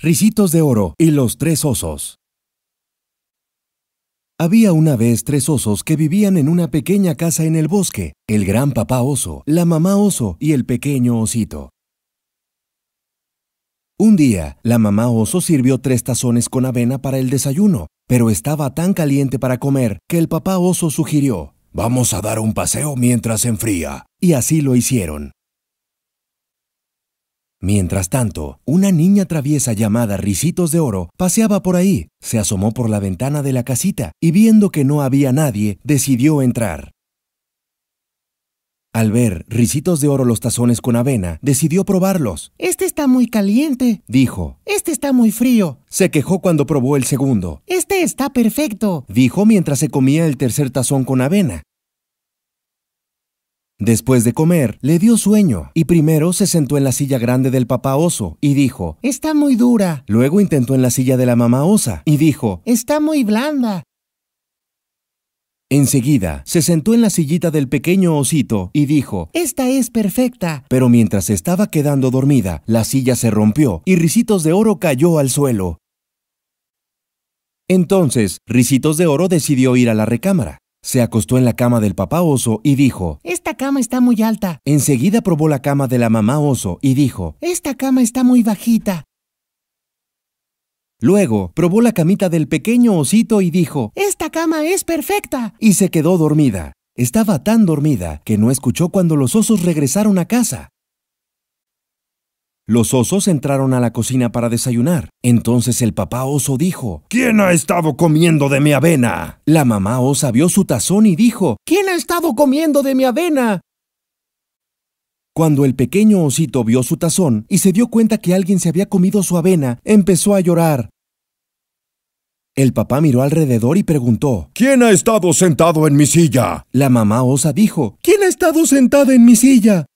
Ricitos de Oro y los Tres Osos. Había una vez tres osos que vivían en una pequeña casa en el bosque, el gran papá oso, la mamá oso y el pequeño osito. Un día, la mamá oso sirvió tres tazones con avena para el desayuno, pero estaba tan caliente para comer que el papá oso sugirió, Vamos a dar un paseo mientras enfría. Y así lo hicieron. Mientras tanto, una niña traviesa llamada Risitos de Oro paseaba por ahí, se asomó por la ventana de la casita y viendo que no había nadie, decidió entrar. Al ver risitos de Oro los tazones con avena, decidió probarlos. Este está muy caliente, dijo. Este está muy frío. Se quejó cuando probó el segundo. Este está perfecto, dijo mientras se comía el tercer tazón con avena. Después de comer, le dio sueño y primero se sentó en la silla grande del papá oso y dijo, Está muy dura. Luego intentó en la silla de la mamá osa y dijo, Está muy blanda. Enseguida, se sentó en la sillita del pequeño osito y dijo, Esta es perfecta. Pero mientras estaba quedando dormida, la silla se rompió y Risitos de Oro cayó al suelo. Entonces, Risitos de Oro decidió ir a la recámara. Se acostó en la cama del papá oso y dijo, esta cama está muy alta. Enseguida probó la cama de la mamá oso y dijo, Esta cama está muy bajita. Luego probó la camita del pequeño osito y dijo, Esta cama es perfecta. Y se quedó dormida. Estaba tan dormida que no escuchó cuando los osos regresaron a casa. Los osos entraron a la cocina para desayunar. Entonces el papá oso dijo, ¿Quién ha estado comiendo de mi avena? La mamá osa vio su tazón y dijo, ¿Quién ha estado comiendo de mi avena? Cuando el pequeño osito vio su tazón y se dio cuenta que alguien se había comido su avena, empezó a llorar. El papá miró alrededor y preguntó, ¿Quién ha estado sentado en mi silla? La mamá osa dijo, ¿Quién ha estado sentada en mi silla?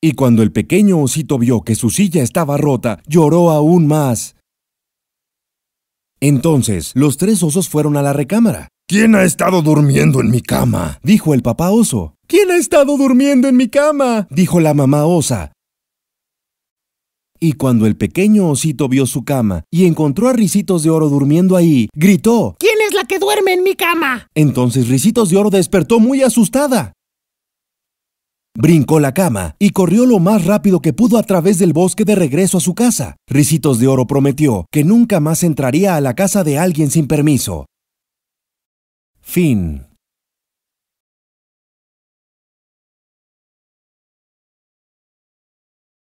Y cuando el pequeño osito vio que su silla estaba rota, lloró aún más. Entonces, los tres osos fueron a la recámara. ¿Quién ha estado durmiendo en mi cama? dijo el papá oso. ¿Quién ha estado durmiendo en mi cama? dijo la mamá osa. Y cuando el pequeño osito vio su cama y encontró a Risitos de Oro durmiendo ahí, gritó, ¿Quién es la que duerme en mi cama? Entonces Risitos de Oro despertó muy asustada. Brincó la cama y corrió lo más rápido que pudo a través del bosque de regreso a su casa. Ricitos de Oro prometió que nunca más entraría a la casa de alguien sin permiso. Fin.